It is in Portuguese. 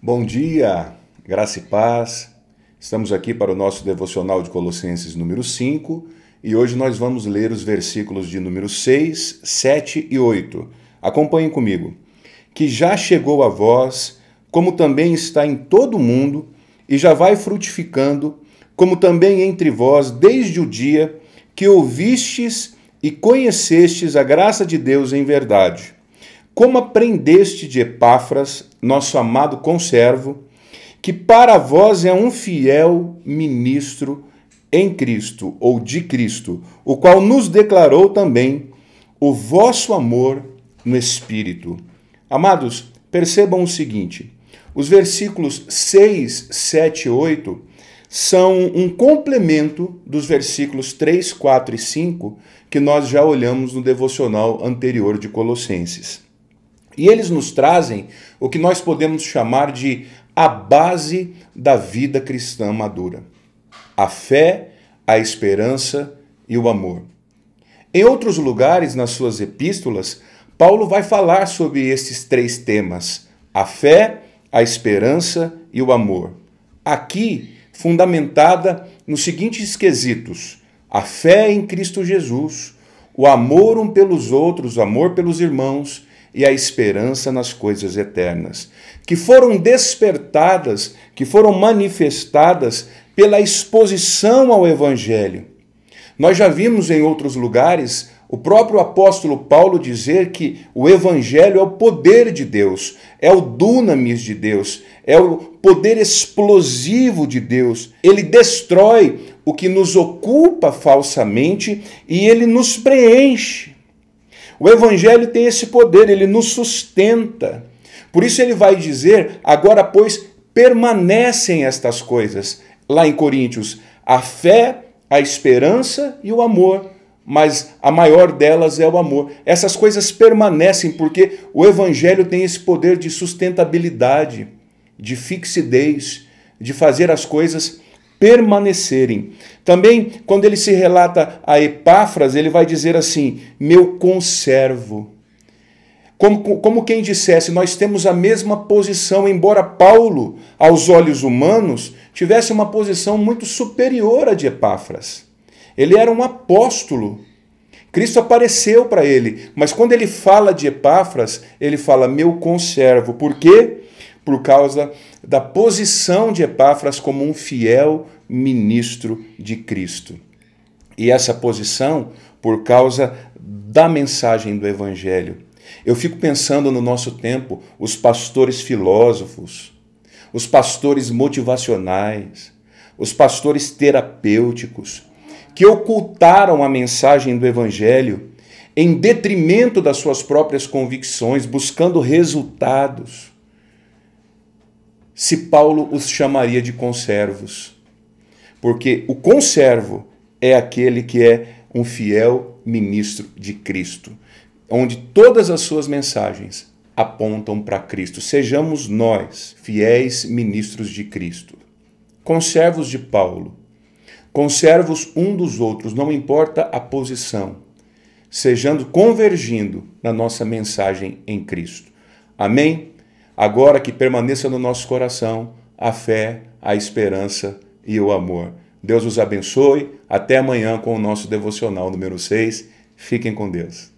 Bom dia, graça e paz. Estamos aqui para o nosso devocional de Colossenses número 5 e hoje nós vamos ler os versículos de número 6, 7 e 8. Acompanhem comigo. Que já chegou a vós, como também está em todo o mundo, e já vai frutificando, como também entre vós, desde o dia que ouvistes e conhecestes a graça de Deus em verdade como aprendeste de Epáfras, nosso amado conservo, que para vós é um fiel ministro em Cristo, ou de Cristo, o qual nos declarou também o vosso amor no Espírito. Amados, percebam o seguinte: os versículos 6, 7 e 8 são um complemento dos versículos 3, 4 e 5 que nós já olhamos no devocional anterior de Colossenses. E eles nos trazem o que nós podemos chamar de a base da vida cristã madura: a fé, a esperança e o amor. Em outros lugares nas suas epístolas, Paulo vai falar sobre esses três temas: a fé, a esperança e o amor. Aqui, fundamentada nos seguintes quesitos: a fé em Cristo Jesus, o amor um pelos outros, o amor pelos irmãos e a esperança nas coisas eternas, que foram despertadas, que foram manifestadas pela exposição ao Evangelho. Nós já vimos em outros lugares o próprio apóstolo Paulo dizer que o Evangelho é o poder de Deus, é o dunamis de Deus, é o poder explosivo de Deus. Ele destrói o que nos ocupa falsamente e ele nos preenche. O Evangelho tem esse poder, ele nos sustenta. Por isso ele vai dizer: agora, pois, permanecem estas coisas, lá em Coríntios, a fé, a esperança e o amor. Mas a maior delas é o amor. Essas coisas permanecem porque o Evangelho tem esse poder de sustentabilidade, de fixidez, de fazer as coisas permanecerem. Também, quando ele se relata a Epáfras, ele vai dizer assim: meu conservo. Como, como quem dissesse, nós temos a mesma posição, embora Paulo, aos olhos humanos, tivesse uma posição muito superior à de Epáfras. Ele era um apóstolo. Cristo apareceu para ele, mas quando ele fala de Epáfras, ele fala meu conservo. Por quê? por causa da posição de Epáfras como um fiel ministro de Cristo. E essa posição por causa da mensagem do Evangelho. Eu fico pensando no nosso tempo, os pastores filósofos, os pastores motivacionais, os pastores terapêuticos, que ocultaram a mensagem do Evangelho em detrimento das suas próprias convicções, buscando resultados se Paulo os chamaria de conservos, porque o conservo é aquele que é um fiel ministro de Cristo, onde todas as suas mensagens apontam para Cristo. Sejamos nós fiéis ministros de Cristo, conservos de Paulo, conservos um dos outros, não importa a posição, sejando convergindo na nossa mensagem em Cristo. Amém? agora que permaneça no nosso coração a fé, a esperança e o amor. Deus os abençoe. Até amanhã com o nosso devocional número 6. Fiquem com Deus.